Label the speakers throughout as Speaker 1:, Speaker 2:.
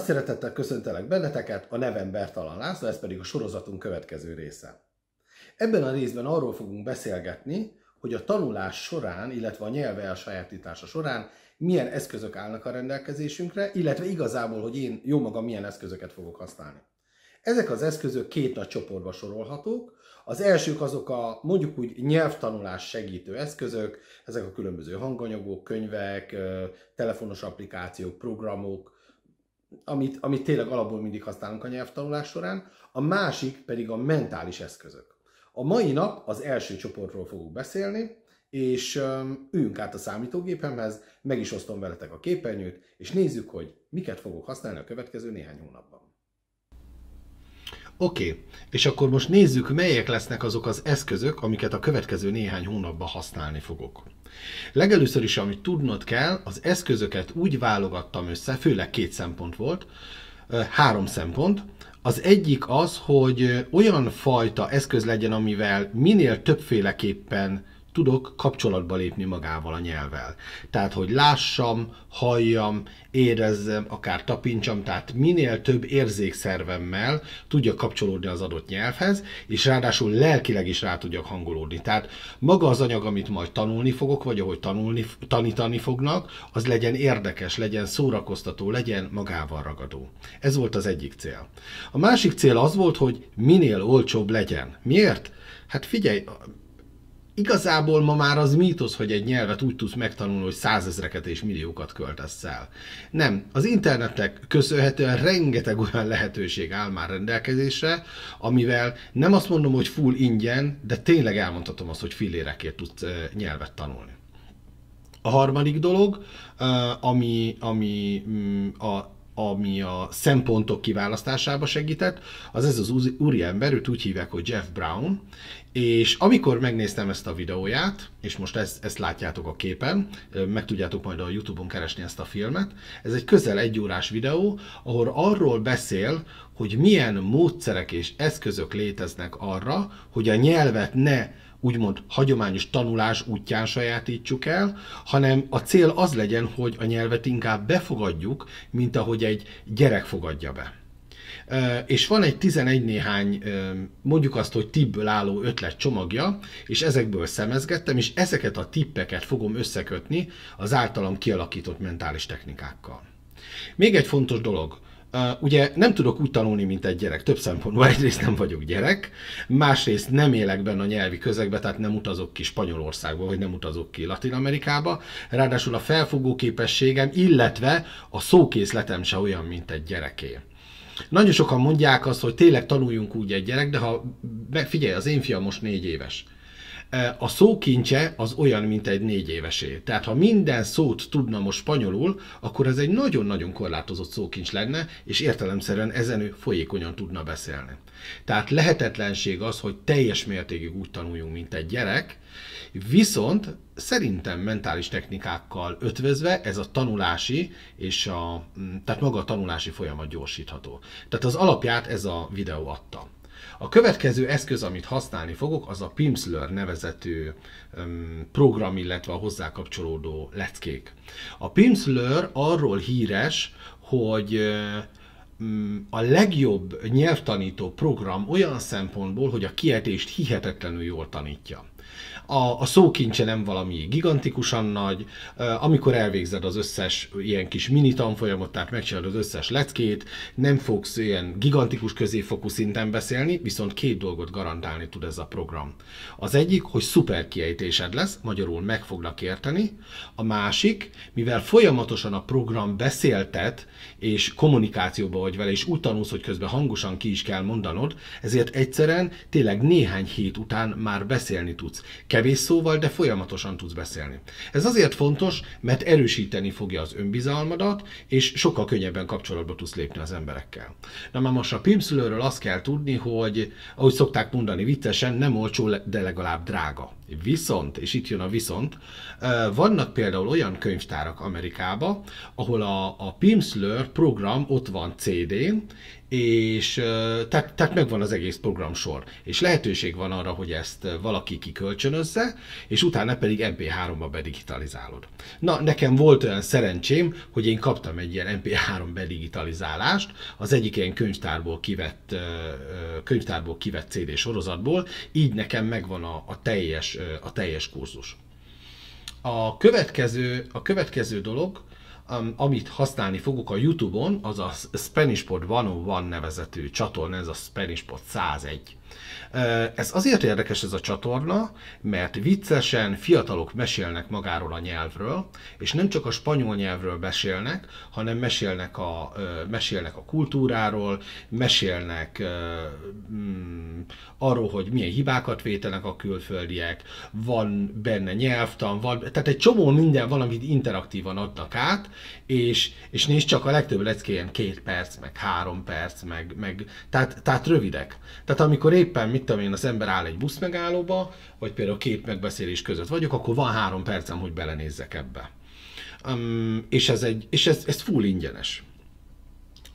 Speaker 1: Nagy szeretettel köszöntelek benneteket, a nevem Bertalan László, ez pedig a sorozatunk következő része. Ebben a részben arról fogunk beszélgetni, hogy a tanulás során, illetve a nyelve elsajátítása során milyen eszközök állnak a rendelkezésünkre, illetve igazából, hogy én jó magam milyen eszközöket fogok használni. Ezek az eszközök két nagy csoportba sorolhatók. Az elsők azok a mondjuk úgy nyelvtanulás segítő eszközök, ezek a különböző hanganyagok, könyvek, telefonos applikációk, programok, amit, amit tényleg alapból mindig használunk a nyelvtanulás során, a másik pedig a mentális eszközök. A mai nap az első csoportról fogunk beszélni, és üljünk át a számítógépemhez, meg is osztom veletek a képernyőt, és nézzük, hogy miket fogok használni a következő néhány hónapban. Oké, okay. és akkor most nézzük, melyek lesznek azok az eszközök, amiket a következő néhány hónapban használni fogok. Legelőször is, amit tudnod kell, az eszközöket úgy válogattam össze, főleg két szempont volt, három szempont. Az egyik az, hogy olyan fajta eszköz legyen, amivel minél többféleképpen tudok kapcsolatba lépni magával a nyelvvel. Tehát, hogy lássam, halljam, érezzem, akár tapintsam, tehát minél több érzékszervemmel tudjak kapcsolódni az adott nyelvhez, és ráadásul lelkileg is rá tudjak hangolódni. Tehát maga az anyag, amit majd tanulni fogok, vagy ahogy tanulni, tanítani fognak, az legyen érdekes, legyen szórakoztató, legyen magával ragadó. Ez volt az egyik cél. A másik cél az volt, hogy minél olcsóbb legyen. Miért? Hát figyelj, igazából ma már az mítosz, hogy egy nyelvet úgy tudsz megtanulni, hogy százezreket és milliókat költesz el. Nem, az internetnek köszönhetően rengeteg olyan lehetőség áll már rendelkezésre, amivel nem azt mondom, hogy full ingyen, de tényleg elmondhatom azt, hogy fillérekért tudsz nyelvet tanulni. A harmadik dolog, ami, ami mm, a ami a szempontok kiválasztásába segített, az ez az úriember, őt úgy hívják, hogy Jeff Brown, és amikor megnéztem ezt a videóját, és most ezt, ezt látjátok a képen, meg tudjátok majd a Youtube-on keresni ezt a filmet, ez egy közel egy órás videó, ahol arról beszél, hogy milyen módszerek és eszközök léteznek arra, hogy a nyelvet ne úgymond hagyományos tanulás útján sajátítjuk el, hanem a cél az legyen, hogy a nyelvet inkább befogadjuk, mint ahogy egy gyerek fogadja be. És van egy 11 néhány, mondjuk azt, hogy tippből álló ötlet csomagja, és ezekből szemezgettem, és ezeket a tippeket fogom összekötni az általam kialakított mentális technikákkal. Még egy fontos dolog, Uh, ugye nem tudok úgy tanulni, mint egy gyerek, több szempontból. Egyrészt nem vagyok gyerek, másrészt nem élek benne a nyelvi közegbe, tehát nem utazok ki Spanyolországba, vagy nem utazok ki Latin Amerikába. Ráadásul a felfogó képességem, illetve a szókészletem se olyan, mint egy gyereké. Nagyon sokan mondják azt, hogy tényleg tanuljunk úgy egy gyerek, de ha figyelj, az én fiam most négy éves a szókincse az olyan, mint egy négy évesé. Tehát ha minden szót tudna most spanyolul, akkor ez egy nagyon-nagyon korlátozott szókincs lenne, és értelemszerűen ezen ő folyékonyan tudna beszélni. Tehát lehetetlenség az, hogy teljes mértékig úgy tanuljunk, mint egy gyerek, viszont szerintem mentális technikákkal ötvözve ez a tanulási és a, tehát maga a tanulási folyamat gyorsítható. Tehát az alapját ez a videó adta. A következő eszköz, amit használni fogok, az a Pimsleur nevezetű program, illetve a hozzá kapcsolódó leckék. A Pimsleur arról híres, hogy mm, a legjobb nyelvtanító program olyan szempontból, hogy a kiejtést hihetetlenül jól tanítja a, a szókincse nem valami gigantikusan nagy, amikor elvégzed az összes ilyen kis mini tanfolyamot, tehát megcsinálod az összes leckét, nem fogsz ilyen gigantikus középfokú szinten beszélni, viszont két dolgot garantálni tud ez a program. Az egyik, hogy szuper kiejtésed lesz, magyarul meg fognak érteni, a másik, mivel folyamatosan a program beszéltet, és kommunikációba vagy vele, és úgy tanulsz, hogy közben hangosan ki is kell mondanod, ezért egyszerűen tényleg néhány hét után már beszélni tudsz. Kevés kevés szóval, de folyamatosan tudsz beszélni. Ez azért fontos, mert erősíteni fogja az önbizalmadat, és sokkal könnyebben kapcsolatba tudsz lépni az emberekkel. Na már most a pimszülőről azt kell tudni, hogy ahogy szokták mondani viccesen, nem olcsó, de legalább drága. Viszont, és itt jön a viszont, vannak például olyan könyvtárak Amerikába, ahol a, a Pimsleur program ott van CD-n, és tehát, tehát megvan az egész programsor, és lehetőség van arra, hogy ezt valaki kikölcsönözze, és utána pedig MP3-ba bedigitalizálod. Na, nekem volt olyan szerencsém, hogy én kaptam egy ilyen MP3 bedigitalizálást, az egyik ilyen könyvtárból kivett, könyvtárból kivett CD sorozatból, így nekem megvan a, a, teljes, a teljes kurzus. A következő, a következő dolog, amit használni fogok a Youtube-on, az a Spanish Pod 101 nevezetű csatorna, ez a Spanish 101 ez azért érdekes ez a csatorna, mert viccesen fiatalok mesélnek magáról a nyelvről, és nem csak a spanyol nyelvről mesélnek, hanem mesélnek a, mesélnek a kultúráról, mesélnek mm, arról, hogy milyen hibákat vétenek a külföldiek, van benne nyelvtan, van, tehát egy csomó minden valamit interaktívan adnak át, és, és nézd csak a legtöbb leckéjen két perc, meg három perc, meg, meg tehát, tehát rövidek. Tehát amikor én éppen, mit tudom én, az ember áll egy buszmegállóba, vagy például kép megbeszélés között vagyok, akkor van három percem, hogy belenézzek ebbe. Um, és ez, egy, és ez, ez full ingyenes.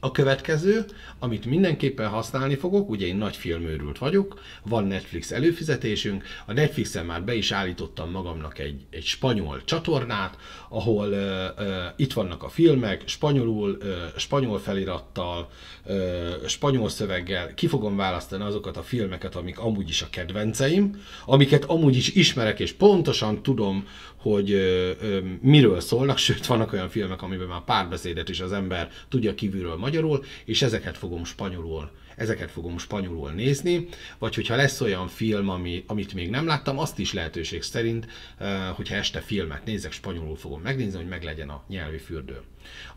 Speaker 1: A következő, amit mindenképpen használni fogok, ugye én nagy filmőrült vagyok, van Netflix előfizetésünk, a Netflixen már be is állítottam magamnak egy, egy spanyol csatornát, ahol uh, uh, itt vannak a filmek, spanyolul, uh, spanyol felirattal, uh, spanyol szöveggel, ki fogom választani azokat a filmeket, amik amúgy is a kedvenceim, amiket amúgy is ismerek, és pontosan tudom, hogy ö, ö, miről szólnak, sőt vannak olyan filmek, amiben már párbeszédet is az ember tudja kívülről magyarul, és ezeket fogom spanyolul ezeket fogom spanyolul nézni, vagy hogyha lesz olyan film, ami, amit még nem láttam, azt is lehetőség szerint, hogyha este filmet nézek, spanyolul fogom megnézni, hogy meglegyen a nyelvi fürdő.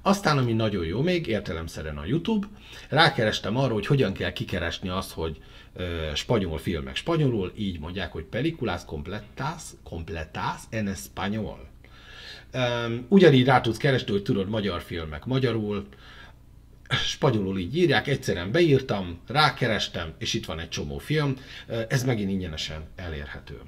Speaker 1: Aztán, ami nagyon jó még, értelemszerűen a YouTube, rákerestem arra, hogy hogyan kell kikeresni azt, hogy spanyol filmek spanyolul, így mondják, hogy películas completas, completas en español. Ugyanígy rá tudsz keresni, hogy tudod magyar filmek magyarul, spanyolul így írják, egyszerűen beírtam, rákerestem, és itt van egy csomó film, ez megint ingyenesen elérhető.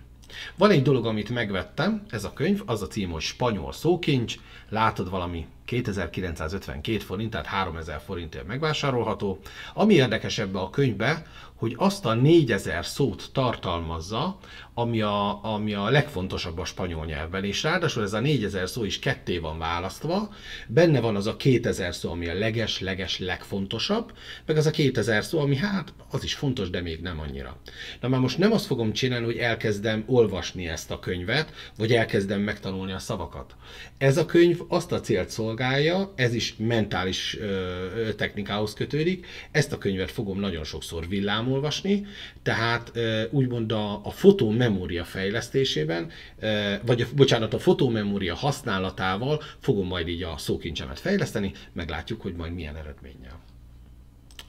Speaker 1: Van egy dolog, amit megvettem, ez a könyv, az a cím, hogy Spanyol szókincs, látod valami 2952 forint, tehát 3000 forintért megvásárolható. Ami érdekes ebbe a könyvbe, hogy azt a 4000 szót tartalmazza, ami a, ami a legfontosabb a spanyol nyelvben, és ráadásul ez a 4000 szó is ketté van választva, benne van az a 2000 szó, ami a leges, leges, legfontosabb, meg az a 2000 szó, ami hát az is fontos, de még nem annyira. Na már most nem azt fogom csinálni, hogy elkezdem olvasni ezt a könyvet, vagy elkezdem megtanulni a szavakat. Ez a könyv azt a célt szolgál, reagálja, ez is mentális ö, technikához kötődik. Ezt a könyvet fogom nagyon sokszor villámolvasni, tehát ö, úgymond a, a fotómemória fejlesztésében, ö, vagy a, bocsánat, a fotómemória használatával fogom majd így a szókincsemet fejleszteni, meglátjuk, hogy majd milyen eredménnyel.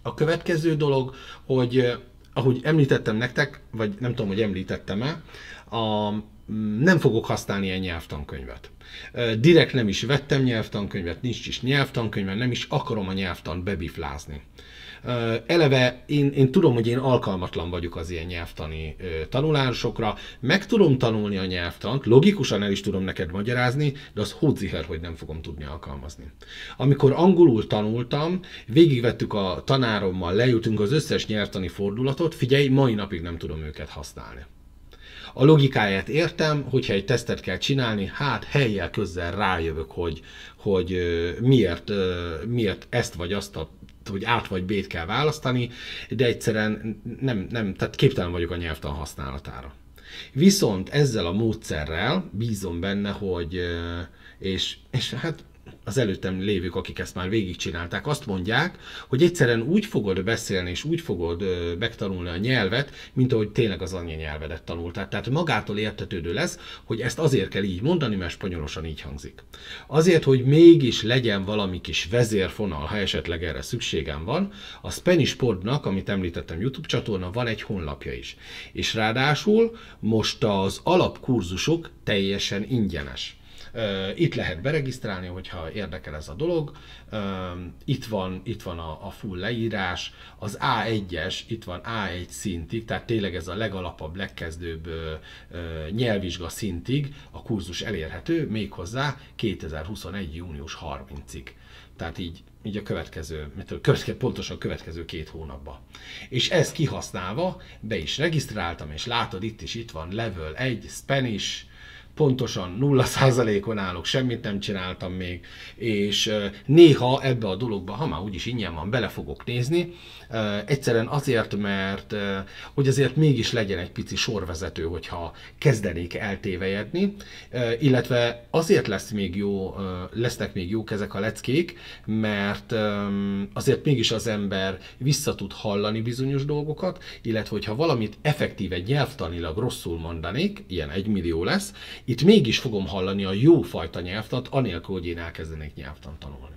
Speaker 1: A következő dolog, hogy ahogy említettem nektek, vagy nem tudom, hogy említettem-e, a, mm, nem fogok használni ilyen nyelvtankönyvet. Direkt nem is vettem nyelvtankönyvet, nincs is nyelvtankönyve, nem is akarom a nyelvtan bebiflázni. Eleve én, én tudom, hogy én alkalmatlan vagyok az ilyen nyelvtani tanulásokra, meg tudom tanulni a nyelvtant, logikusan el is tudom neked magyarázni, de az hódziher, hogy nem fogom tudni alkalmazni. Amikor angolul tanultam, végigvettük a tanárommal, lejutunk az összes nyelvtani fordulatot, figyelj, mai napig nem tudom őket használni. A logikáját értem, hogyha egy tesztet kell csinálni, hát helyjel közzel rájövök, hogy, hogy miért, miért ezt vagy azt a hogy át vagy bét kell választani, de egyszerűen nem, nem tehát képtelen vagyok a nyelvtan használatára. Viszont ezzel a módszerrel bízom benne, hogy és, és hát az előttem lévők, akik ezt már végigcsinálták, azt mondják, hogy egyszerűen úgy fogod beszélni, és úgy fogod ö, megtanulni a nyelvet, mint ahogy tényleg az anyanyelvedet tanultál. Tehát magától értetődő lesz, hogy ezt azért kell így mondani, mert spanyolosan így hangzik. Azért, hogy mégis legyen valami kis vezérfonal, ha esetleg erre szükségem van, a Spanish Podnak, amit említettem YouTube csatorna, van egy honlapja is. És ráadásul most az alapkurzusok teljesen ingyenes. Itt lehet beregisztrálni, hogyha érdekel ez a dolog. Itt van, itt van a, a full leírás, az A1-es, itt van A1 szintig, tehát tényleg ez a legalapabb, legkezdőbb nyelvvizsga szintig a kurzus elérhető, méghozzá 2021. június 30-ig. Tehát így, így a következő, következő, pontosan a következő két hónapban. És ezt kihasználva be is regisztráltam, és látod itt is, itt van level 1, Spanish, pontosan 0%-on állok, semmit nem csináltam még, és néha ebbe a dologba, ha már úgyis ingyen van, bele fogok nézni, egyszerűen azért, mert hogy azért mégis legyen egy pici sorvezető, hogyha kezdenék eltévejedni, illetve azért lesz még jó, lesznek még jók ezek a leckék, mert azért mégis az ember vissza tud hallani bizonyos dolgokat, illetve hogyha valamit effektíve nyelvtanilag rosszul mondanék, ilyen egy lesz, itt mégis fogom hallani a jó fajta nyelvtat, anélkül, hogy én elkezdenék nyelvtan tanulni.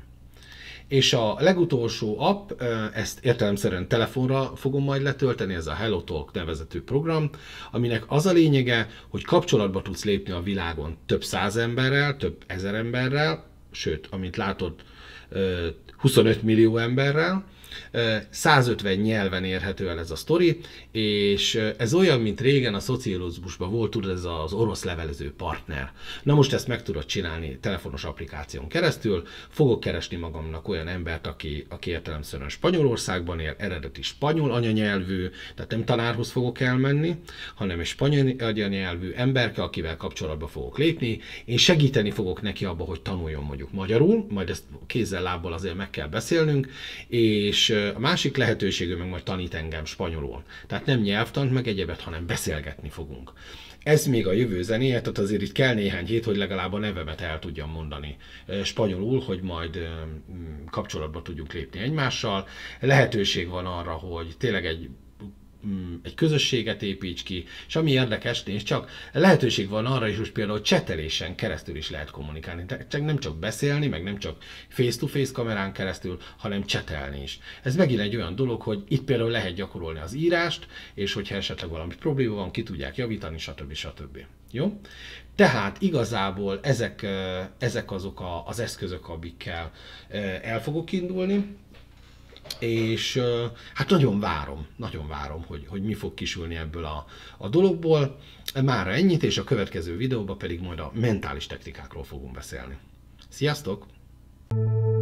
Speaker 1: És a legutolsó app, ezt értelemszerűen telefonra fogom majd letölteni, ez a HelloTalk nevezetű program, aminek az a lényege, hogy kapcsolatba tudsz lépni a világon több száz emberrel, több ezer emberrel, sőt, amint látod, 25 millió emberrel, 150 nyelven érhető el ez a sztori, és ez olyan, mint régen a szocializmusban volt, tudod, ez az orosz levelező partner. Na most ezt meg tudod csinálni telefonos applikáción keresztül, fogok keresni magamnak olyan embert, aki, aki értelemszerűen Spanyolországban él, eredeti spanyol anyanyelvű, tehát nem tanárhoz fogok elmenni, hanem egy spanyol anyanyelvű emberke, akivel kapcsolatba fogok lépni, én segíteni fogok neki abba, hogy tanuljon mondjuk magyarul, majd ezt kézzel-lábbal azért meg kell beszélnünk, és és a másik lehetőségű meg majd tanít engem spanyolul. Tehát nem nyelvtant, meg egyebet, hanem beszélgetni fogunk. Ez még a jövő zenéje, tehát azért itt kell néhány hét, hogy legalább a nevemet el tudjam mondani spanyolul, hogy majd kapcsolatba tudjunk lépni egymással. Lehetőség van arra, hogy tényleg egy Mm, egy közösséget építs ki, és ami érdekes, és csak, lehetőség van arra is, hogy például csetelésen keresztül is lehet kommunikálni. Csak nem csak beszélni, meg nem csak face-to-face kamerán keresztül, hanem csetelni is. Ez megint egy olyan dolog, hogy itt például lehet gyakorolni az írást, és hogyha esetleg valami probléma van, ki tudják javítani, stb. stb. Jó? Tehát igazából ezek, ezek azok a, az eszközök, amikkel el fogok indulni és hát nagyon várom, nagyon várom, hogy, hogy mi fog kisülni ebből a, a dologból. Már ennyit, és a következő videóban pedig majd a mentális technikákról fogunk beszélni. Sziasztok! thank you